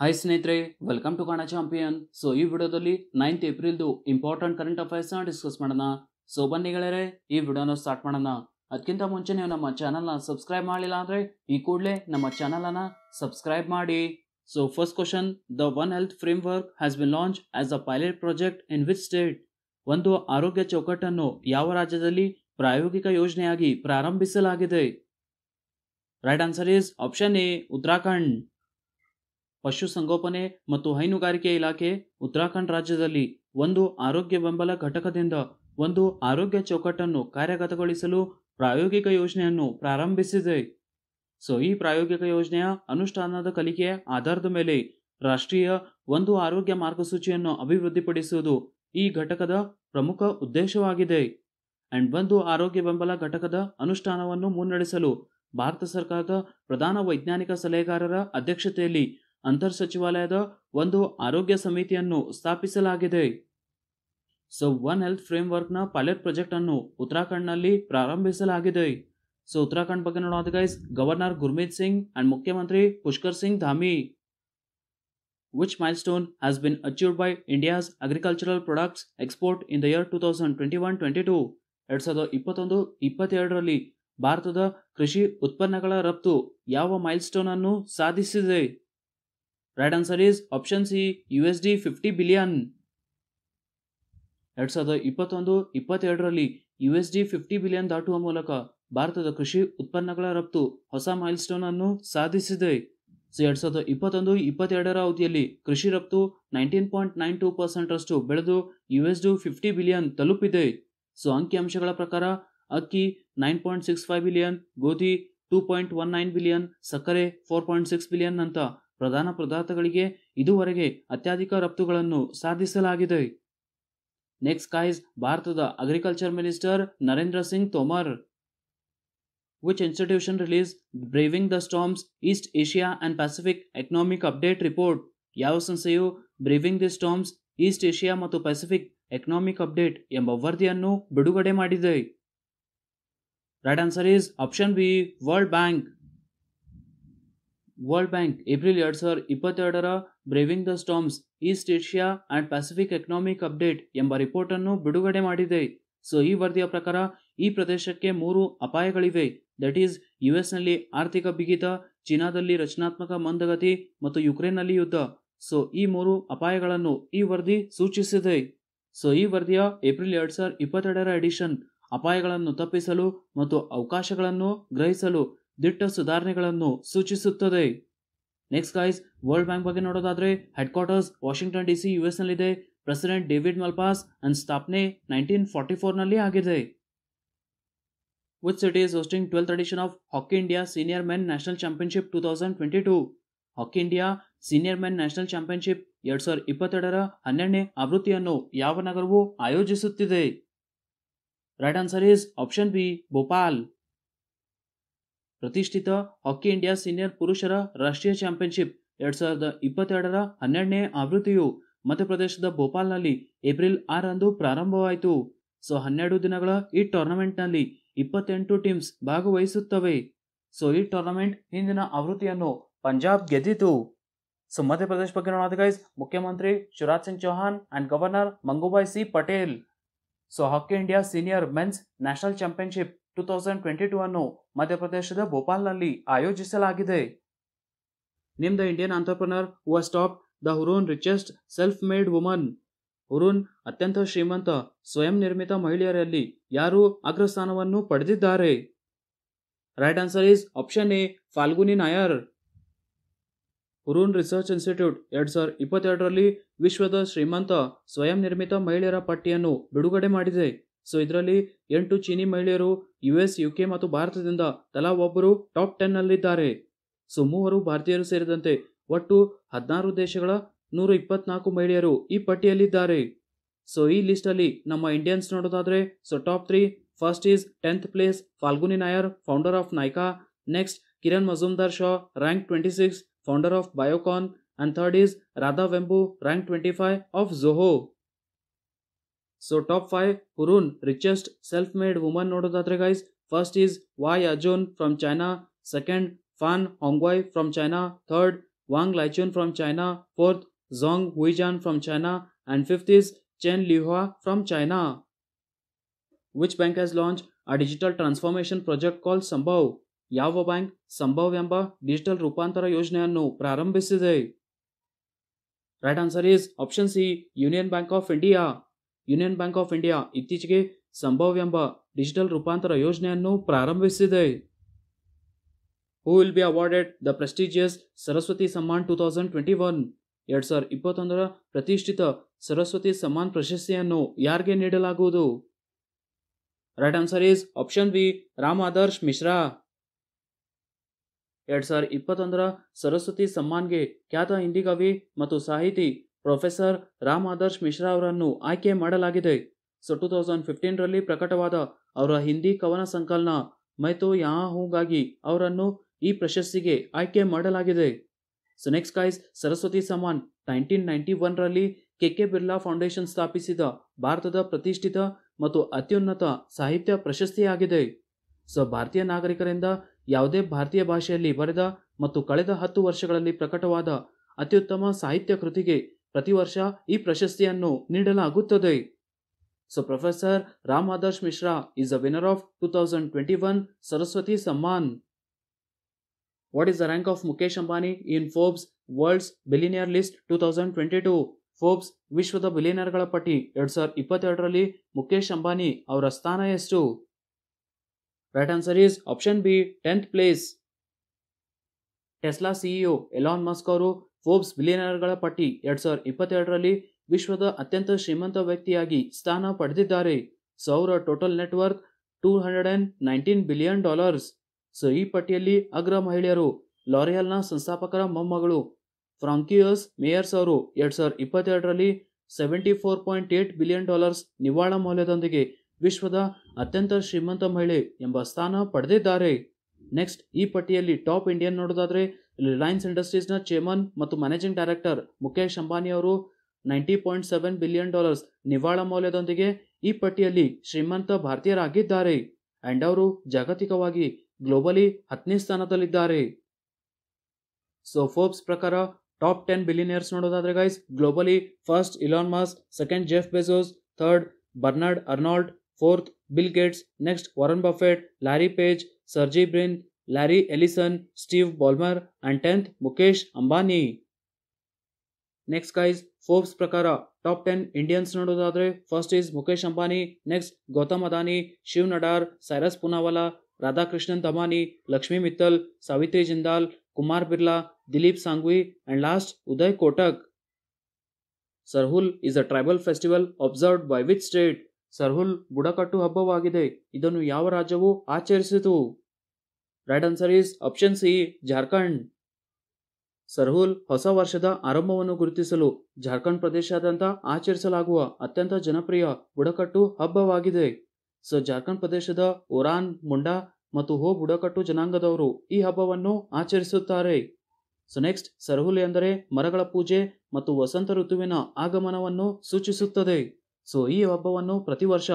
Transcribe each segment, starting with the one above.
hi ಸ್ನೇಹಿತರೆ welcome to Kana champion so ಈ ವಿಡಿಯೋದಲ್ಲಿ ನೈನ್ತ್ ಏಪ್ರಿಲ್ದು ಇಂಪಾರ್ಟೆಂಟ್ ಕರೆಂಟ್ ಅಫೇರ್ಸ್ನ ಡಿಸ್ಕಸ್ ಮಾಡೋಣ ಸೊ ಬನ್ನಿ ಗೆಳೆಯರೆ ಈ ವಿಡಿಯೋನ ಸ್ಟಾರ್ಟ್ ಮಾಡೋಣ ಅದಕ್ಕಿಂತ ಮುಂಚೆ ನೀವು ನಮ್ಮ ಚಾನಲ್ನ ಸಬ್ಸ್ಕ್ರೈಬ್ ಮಾಡಿಲ್ಲ ಅಂದರೆ ಈ ಕೂಡಲೇ ನಮ್ಮ ಚಾನಲನ್ನು ಸಬ್ಸ್ಕ್ರೈಬ್ ಮಾಡಿ so first question the one health framework has been launch as a pilot project in which state ಒಂದು ಆರೋಗ್ಯ ಚೌಕಟ್ಟನ್ನು ಯಾವ ರಾಜ್ಯದಲ್ಲಿ ಪ್ರಾಯೋಗಿಕ ಯೋಜನೆಯಾಗಿ ಪ್ರಾರಂಭಿಸಲಾಗಿದೆ right answer is option A Uttarakhand ಪಶುಸಂಗೋಪನೆ ಮತ್ತು ಹೈನುಗಾರಿಕೆ ಇಲಾಖೆ ಉತ್ತರಾಖಂಡ್ ರಾಜ್ಯದಲ್ಲಿ ಒಂದು ಆರೋಗ್ಯ ಬೆಂಬಲ ಘಟಕದಿಂದ ಒಂದು ಆರೋಗ್ಯ ಚೌಕಟ್ಟನ್ನು ಕಾರ್ಯಗತಗೊಳಿಸಲು ಪ್ರಾಯೋಗಿಕ ಯೋಜನೆಯನ್ನು ಪ್ರಾರಂಭಿಸಿದೆ ಸೊ ಈ ಪ್ರಾಯೋಗಿಕ ಯೋಜನೆಯ ಅನುಷ್ಠಾನದ ಕಲಿಕೆಯ ಆಧಾರದ ಮೇಲೆ ರಾಷ್ಟ್ರೀಯ ಒಂದು ಆರೋಗ್ಯ ಮಾರ್ಗಸೂಚಿಯನ್ನು ಅಭಿವೃದ್ಧಿಪಡಿಸುವುದು ಈ ಘಟಕದ ಪ್ರಮುಖ ಉದ್ದೇಶವಾಗಿದೆ ಅಂಡ್ ಒಂದು ಆರೋಗ್ಯ ಬೆಂಬಲ ಘಟಕದ ಅನುಷ್ಠಾನವನ್ನು ಮುನ್ನಡೆಸಲು ಭಾರತ ಸರ್ಕಾರದ ಪ್ರಧಾನ ವೈಜ್ಞಾನಿಕ ಸಲಹೆಗಾರರ ಅಧ್ಯಕ್ಷತೆಯಲ್ಲಿ ಅಂತರ್ ಸಚಿವಾಲಯದ ಒಂದು ಆರೋಗ್ಯ ಸಮಿತಿಯನ್ನು ಸ್ಥಾಪಿಸಲಾಗಿದೆ ಸೊ ಒನ್ ಹೆಲ್ತ್ ಫ್ರೇಮ್ವರ್ಕ್ನ ಪೈಲಟ್ ಪ್ರಾಜೆಕ್ಟ್ ಅನ್ನು ಉತ್ತರಾಖಂಡ್ನಲ್ಲಿ ಪ್ರಾರಂಭಿಸಲಾಗಿದೆ ಸೊ ಉತ್ತರಾಖಂಡ್ ಬಗ್ಗೆ ನೋಡೋದು guys governor Gurmeet Singh and ಮುಖ್ಯಮಂತ್ರಿ Pushkar Singh Dhami which milestone has been achieved by India's agricultural products export in the year two thousand twenty one twenty two ಎರಡು ಸಾವಿರದ ಇಪ್ಪತ್ತೊಂದು ಇಪ್ಪತ್ತೆರಡರಲ್ಲಿ ಭಾರತದ ಕೃಷಿ ಉತ್ಪನ್ನಗಳ ರಫ್ತು ಯಾವ ಮೈಲ್ ಅನ್ನು ಸಾಧಿಸಿದೆ Right option C U S D fifty billion ಎರಡು ಸಾವಿರದ ಇಪ್ಪತ್ತೊಂದು ಇಪ್ಪತ್ತೆರಡರಲ್ಲಿ U S D fifty billion ದಾಟುವ ಮೂಲಕ ಭಾರತದ ಕೃಷಿ ಉತ್ಪನ್ನಗಳ ರಫ್ತು ಹೊಸ ಮೈಲ್ಸ್ಟೋನ್ ಅನ್ನು ಸಾಧಿಸಿದೆ ಸೊ ಎರಡು ಸಾವಿರದ ಇಪ್ಪತ್ತೊಂದು ಇಪ್ಪತ್ತೆರಡರ ಅವಧಿಯಲ್ಲಿ ಕೃಷಿ ರಫ್ತು ನೈನ್ಟೀನ್ ಪಾಯಿಂಟ್ ನೈನ್ ಟೂ ಪರ್ಸೆಂಟರಷ್ಟು ಬೆಳೆದು U S D fifty billion ತಲುಪಿದೆ ಸೊ ಅಂಕಿಅಂಶಗಳ ಪ್ರಕಾರ ಅಕ್ಕಿ nine point six five billion ಗೋಧಿ two point one nine billion ಸಕ್ಕರೆ ಫೋರ್ ಪಾಯಿಂಟ್ ಸಿಕ್ಸ್ ಬಿಲಿಯನ್ ಅಂತ ಪ್ರಧಾನ ಪದಾರ್ಥಗಳಿಗೆ ಇದುವರೆಗೆ ಅತ್ಯಧಿಕ ರಫ್ತುಗಳನ್ನು ಸಾಧಿಸಲಾಗಿದೆ ನೆಕ್ಸ್ಟ್ ಕಾಯ್ಸ್ ಭಾರತದ agriculture minister Narendra Singh Tomar which institution release Braving the Storms east Asia and Pacific economic update report ಯಾವ ಸಂಸ್ಥೆಯು braving the storms east Asia ಮತ್ತು ಪೆಸಿಫಿಕ್ ಎಕನಾಮಿಕ್ ಅಪ್ಡೇಟ್ ಎಂಬ ವರದಿಯನ್ನು ಬಿಡುಗಡೆ ಮಾಡಿದೆ right answer is option B World Bank World Bank April ಎರಡು ಸಾವಿರದ ಇಪ್ಪತ್ತೆರಡರ braving the storms east Asia and Pacific economic update ಎಂಬ ರಿಪೋರ್ಟನ್ನು ಬಿಡುಗಡೆ ಮಾಡಿದೆ ಸೊ ಈ ವರದಿಯ ಪ್ರಕಾರ ಈ ಪ್ರದೇಶಕ್ಕೆ ಮೂರು ಅಪಾಯಗಳಿವೆ ದಟ್ ಈಸ್ ಯು ಎಸ್ನಲ್ಲಿ ಆರ್ಥಿಕ ಬಿಗಿತ ಚೀನಾದಲ್ಲಿ ರಚನಾತ್ಮಕ ಮಂದಗತಿ ಮತ್ತು ಯುಕ್ರೇನ್ನಲ್ಲಿ ಯುದ್ಧ ಸೊ ಈ ಮೂರು ಅಪಾಯಗಳನ್ನು ಈ ವರದಿ ಸೂಚಿಸಿದೆ ಸೊ ಈ ವರದಿಯ ಏಪ್ರಿಲ್ ಎರಡು ಸಾವಿರದ ಇಪ್ಪತ್ತೆರಡರ ಎಡಿಷನ್ ಅಪಾಯಗಳನ್ನು ತಪ್ಪಿಸಲು ಮತ್ತು ಅವಕಾಶಗಳನ್ನು ಗ್ರಹಿಸಲು ದಿಟ್ಟ ಸುಧಾರಣೆಗಳನ್ನು ಸೂಚಿಸುತ್ತದೆ ನೆಕ್ಸ್ಟ್ ಗೈಸ್ ವರ್ಲ್ಡ್ ಬ್ಯಾಂಕ್ ಬಗ್ಗೆ ನೋಡೋದಾದ್ರೆ headquarters Washington D C U S ಎಸ್ನಲ್ಲಿದೆ ಪ್ರೆಸಿಡೆಂಟ್ ಡೇವಿಡ್ ಮಲ್ಪಾಸ್ ಅಂಡ್ ಸ್ಥಾಪನೆ ನೈನ್ಟೀನ್ ಫಾರ್ಟಿ ಫೋರ್ನಲ್ಲಿ ಆಗಿದೆ which city is hosting twelfth edition of Hockey India senior men national championship two thousand twenty two Hockey India senior men national championship ಎರಡ್ ಸಾವಿರದ ಇಪ್ಪತ್ತೆರಡರ ಹನ್ನೆರಡನೇ ಆವೃತ್ತಿಯನ್ನು ಯಾವ ನಗರವು ಆಯೋಜಿಸುತ್ತಿದೆ right answer is option B Bhopal ಪ್ರತಿಷ್ಠಿತ ಹಾಕಿ ಇಂಡಿಯಾ ಸೀನಿಯರ್ ಪುರುಷರ ರಾಷ್ಟ್ರೀಯ ಚಾಂಪಿಯನ್ಶಿಪ್ ಎರಡ್ ಸಾವಿರದ ಇಪ್ಪತ್ತೆರಡರ ಹನ್ನೆರಡನೇ ಆವೃತ್ತಿಯು ಮಧ್ಯಪ್ರದೇಶದ ಭೋಪಾಲ್ನಲ್ಲಿ ಏಪ್ರಿಲ್ ಆರಂದು ಪ್ರಾರಂಭವಾಯಿತು ಸೊ ಹನ್ನೆರಡು ದಿನಗಳ ಈ ಟೂರ್ನಮೆಂಟ್ನಲ್ಲಿ ಇಪ್ಪತ್ತೆಂಟು ಟೀಮ್ಸ್ ಭಾಗವಹಿಸುತ್ತವೆ ಸೊ ಈ ಟೂರ್ನಮೆಂಟ್ ಹಿಂದಿನ ಆವೃತ್ತಿಯನ್ನು ಪಂಜಾಬ್ ಗೆದ್ದಿತು ಸೊ ಮಧ್ಯಪ್ರದೇಶ ಬಗ್ಗೆ ಮುಖ್ಯಮಂತ್ರಿ Shivraj Singh Chouhan and governor Mangubhai C Patel so hockey India senior men's national championship two thousand twenty two ಅನ್ನು ಮಧ್ಯಪ್ರದೇಶದ ಭೋಪಾಲ್ನಲ್ಲಿ ಆಯೋಜಿಸಲಾಗಿದೆ name the Indian entrepreneur was stop the Hurun richest self made woman Hurun ಅತ್ಯಂತ ಶ್ರೀಮಂತ ಸ್ವಯಂ ನಿರ್ಮಿತ ಮಹಿಳೆಯರಲ್ಲಿ ಯಾರು ಅಗ್ರಸ್ಥಾನವನ್ನು ಪಡೆದಿದ್ದಾರೆ right answer is option A Falguni Nayar Hurun research institute ಎರಡ್ ಸಾವಿರದ ಇಪ್ಪತ್ತೆರಡರಲ್ಲಿ ವಿಶ್ವದ ಶ್ರೀಮಂತ ಸ್ವಯಂ ನಿರ್ಮಿತ ಮಹಿಳೆಯರ ಪಟ್ಟಿಯನ್ನು ಬಿಡುಗಡೆ ಮಾಡಿದೆ ಸೊ ಇದರಲ್ಲಿ ಎಂಟು ಚೀನಿ ಮಹಿಳೆಯರು ಯುಎಸ್ ಯುಕೆ ಮತ್ತು ಭಾರತದಿಂದ ತಲಾ ಒಬ್ಬರು ಟಾಪ್ ಟೆನ್ನಲ್ಲಿದ್ದಾರೆ ಸೊ ಮೂವರು ಭಾರತೀಯರು ಸೇರಿದಂತೆ ಒಟ್ಟು ಹದಿನಾರು ದೇಶಗಳ ನೂರ ಇಪ್ಪತ್ನಾಲ್ಕು ಮಹಿಳೆಯರು ಈ ಪಟ್ಟಿಯಲ್ಲಿದ್ದಾರೆ ಸೊ ಈ ಲಿಸ್ಟಲ್ಲಿ ನಮ್ಮ ಇಂಡಿಯನ್ಸ್ ನೋಡೋದಾದರೆ so top three first is tenth place Falguni Nayar founder of Nykaa next Kiran Mazumdar Shaw rank twenty six founder of Biocon and third is Radha Vembu rank twenty five of Zoho so top five Hurun richest self made woman नोड़ोद्रे guys first is Wu Yajun from China second Fan Hongwei from China third Wang Laichun from China fourth Zhong Huijuan from China and fifth is chain Lihua from China which bank has launch a digital transformation project call Sambhav ಯಾವ bank Sambhav ಎಂಬ रूपांतर ರೂಪಾಂತರ प्रारंभ ಪ್ರಾರಂಭಿಸಿದೆ right answer is option C Union Bank of India Union Bank of India ಇತ್ತೀಚೆಗೆ ಸಂಭವ್ ಎಂಬ digital ರೂಪಾಂತರ ಯೋಜನೆಯನ್ನು ಪ್ರಾರಂಭಿಸಿದೆ who will be awarded the prestigious Saraswati Samman two thousand twenty one ಎರಡು ಸಾವಿರದ ಇಪ್ಪತ್ತೊಂದರ ಪ್ರತಿಷ್ಠಿತ ಸರಸ್ವತಿ ಸಮ್ಮಾನ್ ಪ್ರಶಸ್ತಿಯನ್ನು ಯಾರಿಗೆ ನೀಡಲಾಗುವುದು right answer is option B Ram Adarsh Mishra ಎರಡು ಸಾವಿರದ ಇಪ್ಪತ್ತೊಂದರ ಸರಸ್ವತಿ ಸಮ್ಮಾನ್ಗೆ ಖ್ಯಾತ ಹಿಂದಿ ಕವಿ ಮತ್ತು ಸಾಹಿತಿ ಪ್ರೊಫೆಸರ್ ರಾಮ್ ಆದರ್ಶ್ ಮಿಶ್ರಾ ಅವರನ್ನು ಆಯ್ಕೆ ಮಾಡಲಾಗಿದೆ ಸೊ ಟೂ ತೌಸಂಡ್ ಫಿಫ್ಟೀನ್ರಲ್ಲಿ ಪ್ರಕಟವಾದ ಅವರ ಹಿಂದಿ ಕವನ ಸಂಕಲನ ಮೈತೋ ಯಾ ಹೂಗಾಗಿ ಅವರನ್ನು ಈ ಪ್ರಶಸ್ತಿಗೆ ಆಯ್ಕೆ ಮಾಡಲಾಗಿದೆ ಸೊ ನೆಕ್ಸ್ಟ್ ಕಾಯ್ಸ್ ಸರಸ್ವತಿ ಸಮಾನ್ ನೈನ್ಟೀನ್ ನೈನ್ಟಿ ಒನ್ರಲ್ಲಿ ಕೆ ಕೆ ಬಿರ್ಲಾ ಫೌಂಡೇಶನ್ ಸ್ಥಾಪಿಸಿದ ಭಾರತದ ಪ್ರತಿಷ್ಠಿತ ಮತ್ತು ಅತ್ಯುನ್ನತ ಸಾಹಿತ್ಯ ಪ್ರಶಸ್ತಿಯಾಗಿದೆ ಸೊ ಭಾರತೀಯ ನಾಗರಿಕರಿಂದ ಯಾವುದೇ ಭಾರತೀಯ ಭಾಷೆಯಲ್ಲಿ ಬರೆದ ಮತ್ತು ಕಳೆದ ಹತ್ತು ವರ್ಷಗಳಲ್ಲಿ ಪ್ರಕಟವಾದ ಅತ್ಯುತ್ತಮ ಸಾಹಿತ್ಯ ಕೃತಿಗೆ ಪ್ರತಿ ವರ್ಷ ಈ ಪ್ರಶಸ್ತಿಯನ್ನು ನೀಡಲಾಗುತ್ತದೆ so professor Ram Adarsh Mishra is a winner of two thousand twenty one Saraswati Samman what is the rank of Mukesh Ambani in Forbes world's billionaire list two thousand twenty two Forbes ವಿಶ್ವದ ಬಿಲಿನಿಯರ್ಗಳ ಪಟ್ಟಿ ಎರಡ್ ಸಾವಿರದ ಇಪ್ಪತ್ತೆರಡರಲ್ಲಿ ಮುಖೇಶ್ ಅಂಬಾನಿ ಅವರ ಸ್ಥಾನ ಎಷ್ಟು right answer is option B tenth place Tesla CEO Elon Musk ಅವರು ಫೋರ್ಬ್ಸ್ ಬಿಲಿಯನರ್ಗಳ ಪಟ್ಟಿ ಎರಡ್ ಸಾವಿರದ ಇಪ್ಪತ್ತೆರಡರಲ್ಲಿ ವಿಶ್ವದ ಅತ್ಯಂತ ಶ್ರೀಮಂತ ವ್ಯಕ್ತಿಯಾಗಿ ಸ್ಥಾನ ಪಡೆದಿದ್ದಾರೆ ಸೌರ total net worth two hundred and nineteen billion dollars so ಈ ಪಟ್ಟಿಯಲ್ಲಿ ಅಗ್ರ ಮಹಿಳೆಯರು ಲಾರಿಯಲ್ನ ಸಂಸ್ಥಾಪಕರ ಮೊಮ್ಮಗಳು ಫ್ರಾಂಕಿಯಸ್ ಮೇಯರ್ಸ್ ಅವರು ಎರಡ್ ಸಾವಿರದ ಇಪ್ಪತ್ತೆರಡರಲ್ಲಿ seventy four point eight billion dollars ನಿವಾಳ ಮೌಲ್ಯದೊಂದಿಗೆ ವಿಶ್ವದ ಅತ್ಯಂತ ಶ್ರೀಮಂತ ಮಹಿಳೆ ಎಂಬ ಸ್ಥಾನ ಪಡೆದಿದ್ದಾರೆ ನೆಕ್ಸ್ಟ್ ಈ ಪಟ್ಟಿಯಲ್ಲಿ ಟಾಪ್ ಇಂಡಿಯನ್ ನೋಡೋದಾದರೆ ರಿಲಯನ್ಸ್ ಇಂಡಸ್ಟ್ರೀಸ್ನ ಚೇರ್ಮನ್ ಮತ್ತು ಮ್ಯಾನೇಜಿಂಗ್ ಡೈರೆಕ್ಟರ್ ಮುಖೇಶ್ ಅವರು ninety point seven billion dollars ನಿವಾಳ ಮೌಲ್ಯದೊಂದಿಗೆ ಈ ಪಟ್ಟಿಯಲ್ಲಿ ಶ್ರೀಮಂತ ಭಾರತೀಯರಾಗಿದ್ದಾರೆ ಅಂಡ್ ಅವರು ಜಾಗತಿಕವಾಗಿ ಗ್ಲೋಬಲಿ ಹತ್ತನೇ ಸ್ಥಾನದಲ್ಲಿದ್ದಾರೆ ಸೊ ಫೋರ್ಬ್ಸ್ ಪ್ರಕಾರ ಟಾಪ್ ಟೆನ್ ಬಿಲಿಯನಿಯರ್ಸ್ ನೋಡೋದಾದ್ರೆ guys globally first Elon Musk second Jeff Bezos third Bernard Arnault fourth Bill Gates next Warren Buffett Larry Page Sergey Brin Larry Ellison Steve Ballmer and tenth Mukesh Ambani next guys Forbes ಪ್ರಕಾರ top ten Indians ನೋಡೋದಾದ್ರೆ first is Mukesh Ambani next Gautam Adani Shiv Nadar Cyrus Poonawalla Radhakrishnan Damani Lakshmi Mittal Savitri Jindal Kumar Birla Dilip ಸಾಂಗ್ವಿ and last Uday Kotak Sarhul is a tribal festival observed by which state Sarhul ಬುಡಕಟ್ಟು ಹಬ್ಬವಾಗಿದೆ ಇದನ್ನು ಯಾವ ರಾಜ್ಯವೂ ಆಚರಿಸಿತು right answer is option C Jharkhand Sarhul ಹೊಸ ವರ್ಷದ ಆರಂಭವನ್ನು ಗುರುತಿಸಲು ಜಾರ್ಖಂಡ್ ಪ್ರದೇಶಾದ್ಯಂತ ಆಚರಿಸಲಾಗುವ ಅತ್ಯಂತ ಜನಪ್ರಿಯ ಬುಡಕಟ್ಟು ಹಬ್ಬವಾಗಿದೆ ಸೊ ಜಾರ್ಖಂಡ್ ಪ್ರದೇಶದ ಒರಾನ್ ಮುಂಡಾ ಮತ್ತು ಹೋ ಬುಡಕಟ್ಟು ಜನಾಂಗದವರು ಈ ಹಬ್ಬವನ್ನು ಆಚರಿಸುತ್ತಾರೆ ಸೊ ನೆಕ್ಸ್ಟ್ ಸರ್ಹುಲ್ ಎಂದರೆ ಮರಗಳ ಪೂಜೆ ಮತ್ತು ವಸಂತ ಋತುವಿನ ಆಗಮನವನ್ನು ಸೂಚಿಸುತ್ತದೆ ಸೊ ಈ ಹಬ್ಬವನ್ನು ಪ್ರತಿ ವರ್ಷ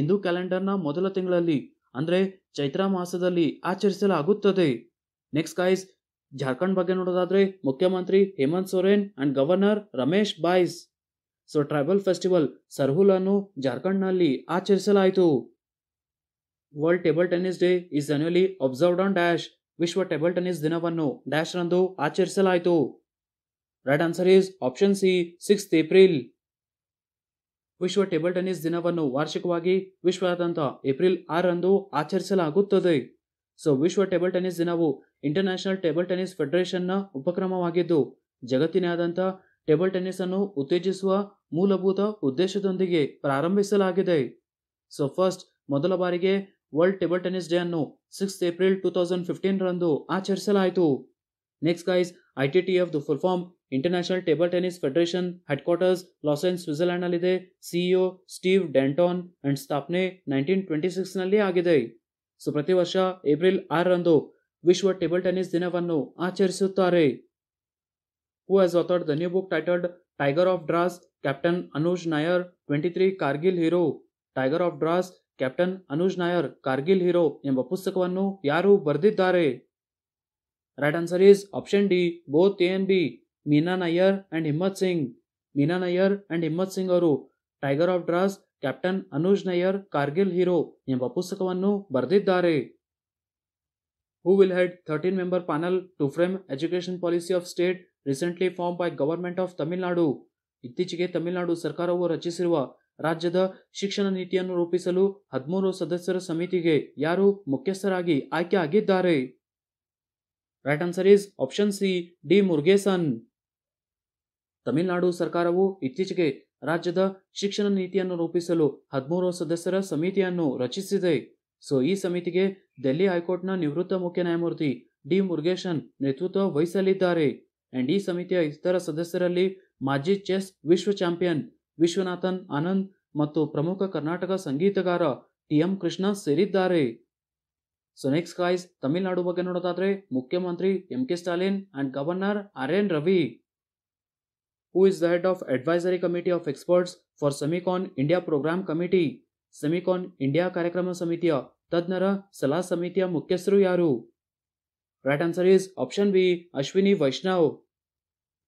ಹಿಂದೂ ಕ್ಯಾಲೆಂಡರ್ನ ಮೊದಲ ತಿಂಗಳಲ್ಲಿ ಅಂದರೆ ಚೈತ್ರ ಮಾಸದಲ್ಲಿ ಆಚರಿಸಲಾಗುತ್ತದೆ ನೆಕ್ಸ್ಟ್ ಗೈಸ್ ಜಾರ್ಖಂಡ್ ಬಗ್ಗೆ ನೋಡೋದಾದ್ರೆ ಮುಖ್ಯಮಂತ್ರಿ Hemant Soren and governor Ramesh Bais so tribal festival Sarhul ಅನ್ನು ಜಾರ್ಖಂಡ್ನಲ್ಲಿ ಆಚರಿಸಲಾಯಿತು world table tennis day is annually observed on dash ವಿಶ್ವ ಟೇಬಲ್ ಟೆನ್ನಿಸ್ ದಿನವನ್ನು ಡ್ಯಾಶ್ ರಂದು ಆಚರಿಸಲಾಯಿತು right answer is option C sixth April ವಿಶ್ವ ಟೇಬಲ್ ಟೆನಿಸ್ ದಿನವನ್ನು ವಾರ್ಷಿಕವಾಗಿ ವಿಶ್ವಾದ್ಯಂತ ಏಪ್ರಿಲ್ ಆರರಂದು ಆಚರಿಸಲಾಗುತ್ತದೆ ಸೊ ವಿಶ್ವ ಟೇಬಲ್ ಟೆನಿಸ್ ದಿನವು ಇಂಟರ್ನ್ಯಾಷನಲ್ ಟೇಬಲ್ ಟೆನಿಸ್ ಫೆಡರೇಷನ್ನ ಉಪಕ್ರಮವಾಗಿದ್ದು ಜಗತ್ತಿನಾದ್ಯಂತ ಟೇಬಲ್ ಟೆನಿಸ್ ಅನ್ನು ಉತ್ತೇಜಿಸುವ ಮೂಲಭೂತ ಉದ್ದೇಶದೊಂದಿಗೆ ಪ್ರಾರಂಭಿಸಲಾಗಿದೆ ಸೊ ಫಸ್ಟ್ ಮೊದಲ ಬಾರಿಗೆ ವರ್ಲ್ಡ್ ಟೇಬಲ್ ಟೆನಿಸ್ ಡೇ ಅನ್ನು six April two thousand fifteen ರಂದು ಆಚರಿಸಲಾಯಿತು next guys I T T F the full form international table tennis federation headquarters Lausanne ಅಲ್ಲಿದೆ ಸಿಇಒ ಸ್ಟೀವ್ ಡ್ಯಾಂಟಾನ್ ಅಂಡ್ ಸ್ಥಾಪನೆ nineteen twenty six ನಲ್ಲಿ ಆಗಿದೆ so ಪ್ರತಿ ವರ್ಷ April ಆರರಂದು ವಿಶ್ವ ಟೇಬಲ್ ಟೆನಿಸ್ ದಿನವನ್ನು ಆಚರಿಸುತ್ತಾರೆ who has authored the new book titled Tiger of Drass Captain Anuj Nayyar twenty three Kargil hero Tiger of Drass Captain Anuj Nayyar Kargil hero ಎಂಬ ಪುಸ್ತಕವನ್ನು ಯಾರು ಬರೆದಿದ್ದಾರೆ right answer is option D both A and B Meena Nayyar and Himmat Singh Meena Nayyar and Himmat Singh ಅವರು Tiger of Drass Captain Anuj Nayyar Kargil hero ಎಂಬ ಪುಸ್ತಕವನ್ನು ಬರೆದಿದ್ದಾರೆ who will head thirteen member panel to frame education policy of state recently form by government of Tamil Nadu ಇತ್ತೀಚೆಗೆ ತಮಿಳುನಾಡು ಸರ್ಕಾರವು ರಚಿಸಿರುವ ರಾಜ್ಯದ ಶಿಕ್ಷಣ ನೀತಿಯನ್ನು ರೂಪಿಸಲು ಹದಿಮೂರು ಸದಸ್ಯರ ಸಮಿತಿಗೆ ಯಾರು ಮುಖ್ಯಸ್ಥರಾಗಿ ಆಯ್ಕೆ ಆಗಿದ್ದಾರೆ right answer is option C D Murugesan Tamil Nadu ಸರ್ಕಾರವು ಇತ್ತೀಚೆಗೆ ರಾಜ್ಯದ ಶಿಕ್ಷಣ ನೀತಿಯನ್ನು ರೂಪಿಸಲು ಹದಿಮೂರು ಸದಸ್ಯರ ಸಮಿತಿಯನ್ನು ರಚಿಸಿದೆ ಸೊ ಈ ಸಮಿತಿಗೆ ಡೆಲ್ಲಿ ಹೈಕೋರ್ಟ್ನ ನಿವೃತ್ತ ಮುಖ್ಯ ನ್ಯಾಯಮೂರ್ತಿ ಡಿ ಮುರುಗೇಶನ್ ನೇತೃತ್ವ ವಹಿಸಲಿದ್ದಾರೆ ಅಂಡ್ ಈ ಸಮಿತಿಯ ಇತರ ಸದಸ್ಯರಲ್ಲಿ ಮಾಜಿ ಚೆಸ್ ವಿಶ್ವ ಚಾಂಪಿಯನ್ ವಿಶ್ವನಾಥನ್ ಆನಂದ್ ಮತ್ತು ಪ್ರಮುಖ ಕರ್ನಾಟಕ ಸಂಗೀತಗಾರ ಟಿ ಎಂ ಕೃಷ್ಣ ಸೇರಿದ್ದಾರೆ ಸೊ ನೆಕ್ಸ್ಟ್ ಗಾಯ್ಸ್ ತಮಿಳುನಾಡು ಬಗ್ಗೆ ನೋಡೋದಾದ್ರೆ ಮುಖ್ಯಮಂತ್ರಿ M K Stalin and governor R N Ravi who is the of advisory committee of experts for Semicon India India committee Semicon India ಕಾರ್ಯಕ್ರಮ ಸಮಿತಿಯ ತಜ್ಞರ ಸಲಹಾ ಸಮಿತಿಯ ಮುಖ್ಯಸ್ಥರು ಯಾರು right answer is option B Ashwini Vaishnaw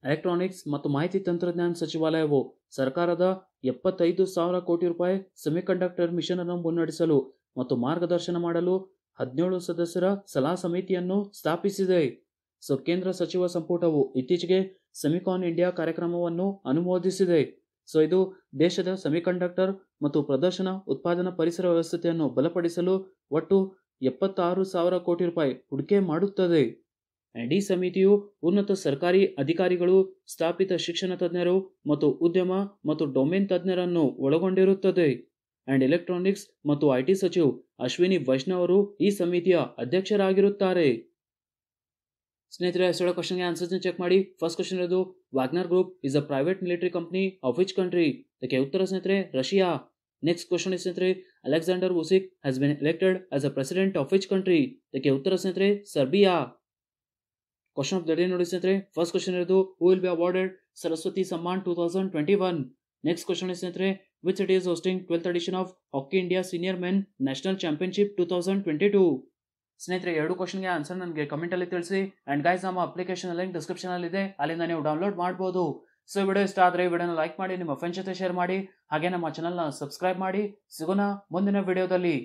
electronics ಮತ್ತು ಮಾಹಿತಿ ತಂತ್ರಜ್ಞಾನ ಸಚಿವಾಲಯವು ಸರ್ಕಾರದ ಎಪ್ಪತ್ತೈದು ಸಾವಿರ ಕೋಟಿ ರೂಪಾಯಿ ಸೆಮಿಕಂಡಕ್ಟರ್ ಮಿಷನ್ ಅನ್ನು ಮುನ್ನಡೆಸಲು ಮತ್ತು ಮಾರ್ಗದರ್ಶನ ಮಾಡಲು ಹದಿನೇಳು ಸದಸ್ಯರ ಸಲಹಾ ಸಮಿತಿಯನ್ನು ಸ್ಥಾಪಿಸಿದೆ ಸೊ ಕೇಂದ್ರ ಸಚಿವ ಸಂಪುಟವು ಇತ್ತೀಚೆಗೆ ಸೆಮಿಕಾನ್ ಇಂಡಿಯಾ ಕಾರ್ಯಕ್ರಮವನ್ನು ಅನುಮೋದಿಸಿದೆ ಸೊ ಇದು ದೇಶದ ಸೆಮಿಕಂಡಕ್ಟರ್ ಮತ್ತು ಪ್ರದರ್ಶನ ಉತ್ಪಾದನಾ ಪರಿಸರ ವ್ಯವಸ್ಥೆಯನ್ನು ಬಲಪಡಿಸಲು ಒಟ್ಟು ಎಪ್ಪತ್ತಾರು ಸಾವಿರ ಕೋಟಿ ರೂಪಾಯಿ ಹೂಡಿಕೆ ಮಾಡುತ್ತದೆ ಈ ಸಮಿತಿಯು ಉನ್ನತ ಸರ್ಕಾರಿ ಅಧಿಕಾರಿಗಳು ಸ್ಥಾಪಿತ ಶಿಕ್ಷಣ ತಜ್ಞರು ಮತ್ತು ಉದ್ಯಮ ಮತ್ತು ಡೊಮೇನ್ ತಜ್ಞರನ್ನು ಒಳಗೊಂಡಿರುತ್ತದೆ ಅಂಡ್ ಎಲೆಕ್ಟ್ರಾನಿಕ್ಸ್ ಮತ್ತು ಐಟಿ ಸಚಿವ್ ಅಶ್ವಿನಿ ವೈಷ್ಣವರು ಈ ಸಮಿತಿಯ ಅಧ್ಯಕ್ಷರಾಗಿರುತ್ತಾರೆ स्नेत्रे 16 क्वेश्चन के आंसर्स चेक ಮಾಡಿ ಫಸ್ಟ್ ಕ್ವೆಶ್ಚನ್ ಇರೋದು Wagner group is a private military company of which country ದಕ್ಕೆ ಉತ್ತರ ಸ್ನೇಹಿತರೇ ರಷ್ಯಾ ನೆಕ್ಸ್ಟ್ ಕ್ವೆಶ್ಚನ್ ಇಸ್ ಸ್ನೇಹಿತರೇ Aleksandar Vucic has been elected as a president of which country ದಕ್ಕೆ ಉತ್ತರ ಸ್ನೇಹಿತರೇ Serbia question of the day ಇರೋದು ಸ್ನೇಹಿತರೇ ಫಸ್ಟ್ ಕ್ವೆಶ್ಚನ್ ಇರೋದು who will be awarded Saraswati Samman 2021 next question is ಸ್ನೇಹಿತರೇ which city is hosting 12th edition of Hockey India Senior Men National Championship 2022 ಸ್ನೇಹಿತರೆ ಎರಡು ಕ್ವಶನ್ಗೆ ಆನ್ಸರ್ ನನಗೆ ಕಮೆಂಟಲ್ಲಿ ತಿಳಿಸಿ ಆ್ಯಂಡ್ ಗೈಸ್ ನಮ್ಮ ಅಪ್ಲಿಕೇಶನ್ ಲಿಂಕ್ ಇದೆ ಅಲ್ಲಿಂದ ನೀವು ಡೌನ್ಲೋಡ್ ಮಾಡ್ಬೋದು ಸೊ ವಿಡಿಯೋ ಇಷ್ಟ ಆದರೆ ವಿಡಿಯೋನ ಲೈಕ್ ಮಾಡಿ ನಿಮ್ಮ ಫ್ರೆಂಡ್ಸ್ ಜೊತೆ ಶೇರ್ ಮಾಡಿ ಹಾಗೆ ನಮ್ಮ ಚಾನಲ್ನ ಸಬ್ಸ್ಕ್ರೈಬ್ ಮಾಡಿ ಸಿಗೋಣ ಮುಂದಿನ ವಿಡಿಯೋದಲ್ಲಿ